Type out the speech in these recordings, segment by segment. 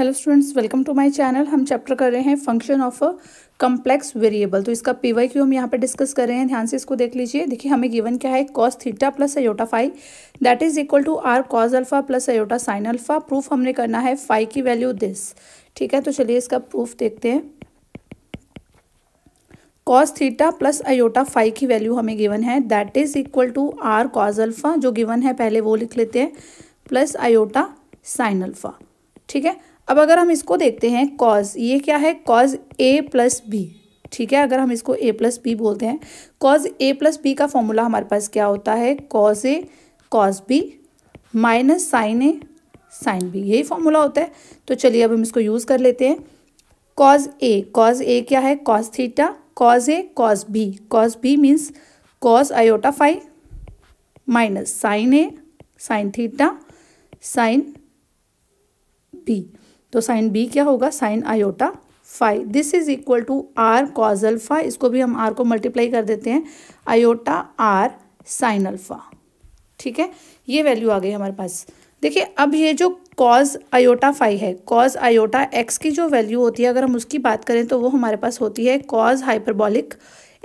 Hello students welcome to my channel हम chapter कर रहे हैं function of a complex variable तो इसका पी वाई क्यू हम यहाँ पर डिस्कस कर रहे हैं ध्यान से इसको देख लीजिए देखिए हमें गिवन क्या है cos theta plus iota five that is equal to R cos alpha plus iota sine alpha proof हमने करना है फाइव की वैल्यू दिस ठीक है तो चलिए इसका प्रूफ देखते हैं cos theta plus iota five की वैल्यू हमें गिवन है that is equal to R cos alpha जो गिवन है पहले वो लिख लेते हैं प्लस अयोटा साइन अल्फा ठीक है अब अगर हम इसको देखते हैं कॉज ये क्या है कॉज ए प्लस बी ठीक है अगर हम इसको ए प्लस बी बोलते हैं कॉज ए प्लस बी का फॉर्मूला हमारे पास क्या होता है cos A cos B minus sine A sine B यही फॉर्मूला होता है तो चलिए अब हम इसको यूज़ कर लेते हैं कॉज ए कॉज ए क्या है cos theta cos A cos B cos B means cos iota five minus sine A sine theta sine B तो साइन बी क्या होगा sine iota five this is equal to R cos alpha इसको भी हम are को multiply कर देते हैं आयोटा आर साइन अल्फा ठीक है ये वैल्यू आ गई हमारे पास देखिए अब ये जो कॉज आयोटा फाइव है कॉज आयोटा एक्स की जो वैल्यू होती है अगर हम उसकी बात करें तो वो हमारे पास होती है कॉज हाइपरबॉलिक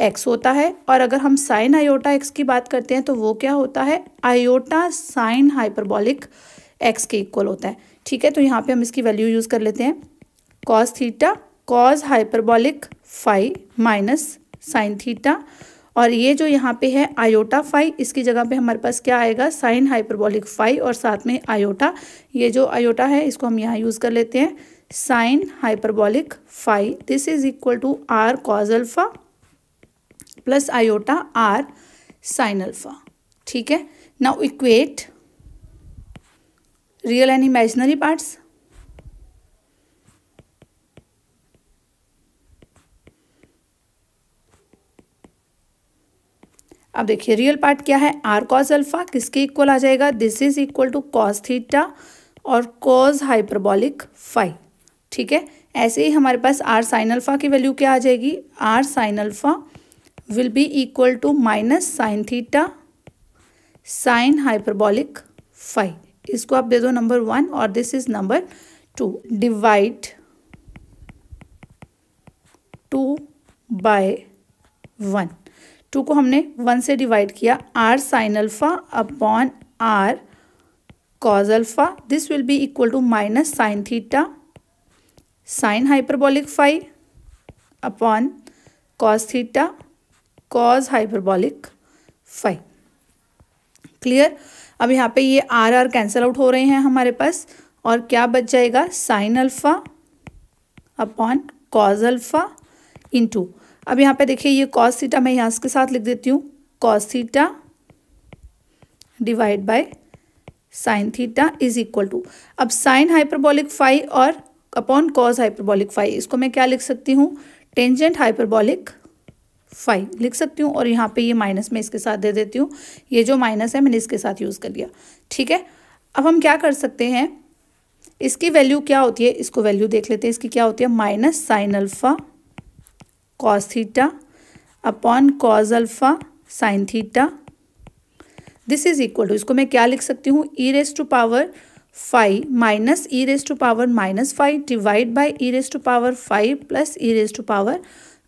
एक्स होता है और अगर हम साइन आयोटा एक्स की बात करते हैं तो वो क्या होता है आयोटा साइन हाइपरबॉलिक एक्स के इक्वल होता है ठीक है तो यहाँ पे हम इसकी वैल्यू यूज़ कर लेते हैं cos theta cos hyperbolic five minus sine theta और ये जो यहाँ पे है आयोटा फाइव इसकी जगह पे हमारे पास क्या आएगा साइन हाइपरबॉलिक फाइव और साथ में आयोटा ये जो आयोटा है इसको हम यहाँ यूज़ कर लेते हैं sine hyperbolic five this is equal to R cos alpha plus iota R sine alpha ठीक है now equate real and imaginary parts. अब देखिए रियल पार्ट क्या है आर कॉस अल्फा किसके इक्वल आ जाएगा this is equal to cos theta और कॉस हाइपरबॉलिक फाइव ठीक है ऐसे ही हमारे पास आर साइन अल्फा की वैल्यू क्या आ जाएगी R sine alpha will be equal to minus sine theta sine hyperbolic five इसको आप दे दो नंबर वन और this is number two divide two by one two को हमने वन से डिवाइड किया are sine alpha upon R cos alpha this will be equal to minus sine theta sine hyperbolic five upon cos theta cos hyperbolic five clear अब यहाँ पे ये are are cancel out हो रहे हैं हमारे पास और क्या बच जाएगा sine alpha upon cos alpha टू अब यहाँ पे देखिए ये कॉस सीटा मैं यहाँ के साथ लिख देती हूँ cos theta divide by sine theta is equal to अब साइन हाइपरबॉलिक फाइव और अपॉन कॉज हाइपरबॉलिक फाइव इसको मैं क्या लिख सकती हूँ टेंजेंट हाइपरबॉलिक फाइव लिख सकती हूँ और यहाँ पे ये माइनस मैं इसके साथ दे देती हूँ ये जो माइनस है मैंने इसके साथ यूज़ कर लिया ठीक है अब हम क्या कर सकते हैं इसकी वैल्यू क्या होती है इसको वैल्यू देख लेते हैं इसकी क्या होती है minus sine alpha cos theta upon cos alpha sine theta this is equal to इसको मैं क्या लिख सकती हूँ E raise to power five minus E raise to power minus five divide by E raise to power five plus E raise to power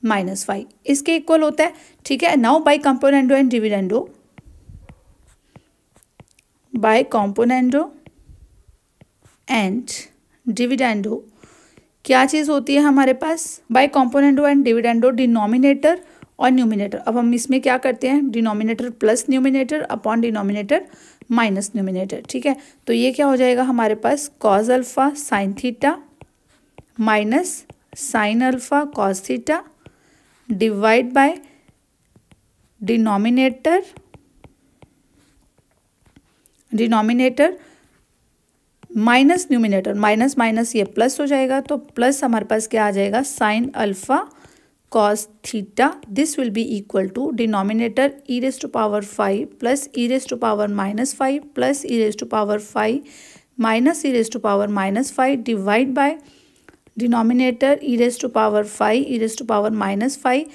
minus five इसके इक्वल होता है ठीक है now by componendo and dividendo by componendo and dividendo क्या चीज़ होती है हमारे पास by componendo and dividendo denominator और न्यूमिनेटर अब हम इसमें क्या करते हैं denominator plus numerator upon denominator minus numerator ठीक है तो ये क्या हो जाएगा हमारे पास cos alpha sine theta minus sine alpha cos theta divide by denominator denominator minus numerator minus minus ये प्लस हो जाएगा तो प्लस हमारे पास क्या आ जाएगा sine alpha cos theta this will be equal to denominator e raise to power five plus E raise to power minus five plus E raise to power five minus E raise to power minus five divide by denominator e raise to power five e raise to power minus five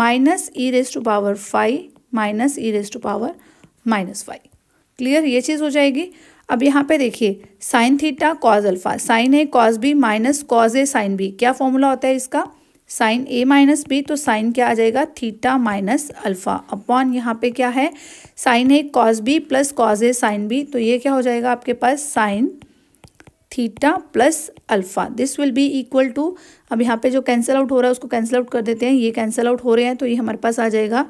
minus E raise to power five minus E raise to power minus five clear ये चीज़ हो जाएगी अब यहाँ पे देखिए sine theta cos alpha sine A cos B minus cos A sine B क्या formula होता है इसका साइन ए माइनस बी तो साइन क्या आ जाएगा थीटा माइनस अल्फा अपॉन यहाँ पे क्या है sine A cos B plus cos A sine B तो ये क्या हो जाएगा आपके पास sine theta plus alpha this will be equal to अब यहाँ पे जो कैंसिल आउट हो रहा है उसको कैंसिल आउट कर देते हैं ये कैंसिल आउट हो रहे हैं तो ये हमारे पास आ जाएगा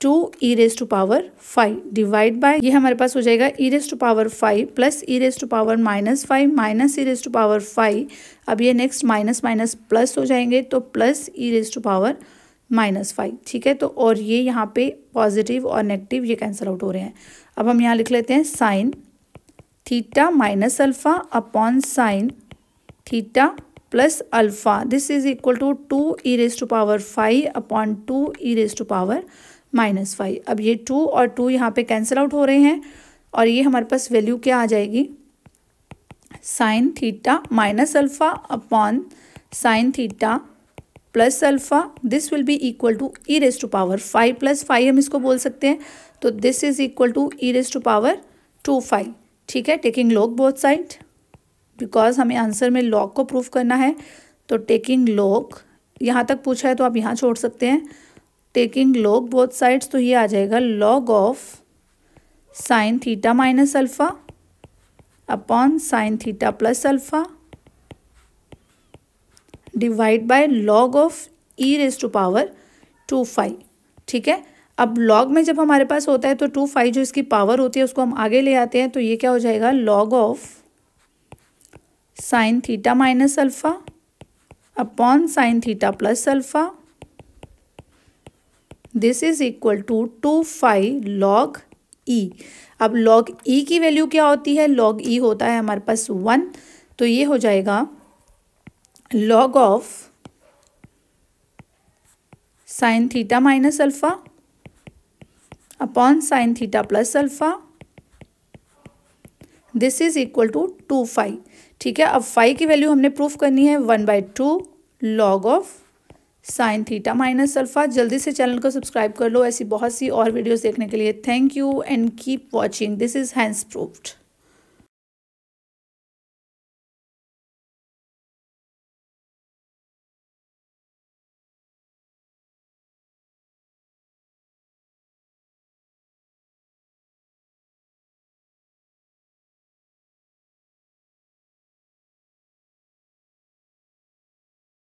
two e raise to power five divide by ये हमारे पास हो जाएगा e raise to power five plus E raise to power minus five minus E raise to power five अब ये नेक्स्ट माइनस माइनस प्लस हो जाएंगे तो plus E raise to power minus five ठीक है तो और ये यहाँ पे पॉजिटिव और नेगेटिव ये कैंसिल आउट हो रहे हैं अब हम यहाँ लिख लेते हैं sine theta minus alpha upon sine theta plus alpha. This is equal to 2 e raised to power 5 upon 2 e raised to power minus five अब ये टू और टू यहाँ पे कैंसिल आउट हो रहे हैं और ये हमारे पास वैल्यू क्या आ जाएगी sine theta minus alpha upon sine theta plus alpha this will be equal to e raise to power five plus five हम इसको बोल सकते हैं तो this is equal to e raise to power two five ठीक है taking log both side because हमें answer में लॉग को प्रूफ करना है तो टेकिंग लॉग यहाँ तक पूछा है तो आप यहाँ छोड़ सकते हैं टेकिंग लॉग बोथ साइड्स तो ये आ जाएगा log of sine theta minus alpha upon sine theta plus alpha divide by log of e raise to power two five ठीक है अब लॉग में जब हमारे पास होता है तो टू फाइव जो इसकी पावर होती है उसको हम आगे ले आते हैं तो ये क्या हो जाएगा log of sine theta minus alpha upon sine theta plus alpha this is equal to two five log e अब लॉग ई e की वैल्यू क्या होती है लॉग ई e होता है हमारे पास वन तो ये हो जाएगा log of sine theta minus alpha upon sine theta plus alpha this is equal to two five ठीक है अब फाइव की वैल्यू हमने प्रूफ करनी है one by two log of sine theta minus alpha जल्दी से चैनल को सब्सक्राइब कर लो ऐसी बहुत सी और वीडियोस देखने के लिए thank you and keep watching this is hands proofed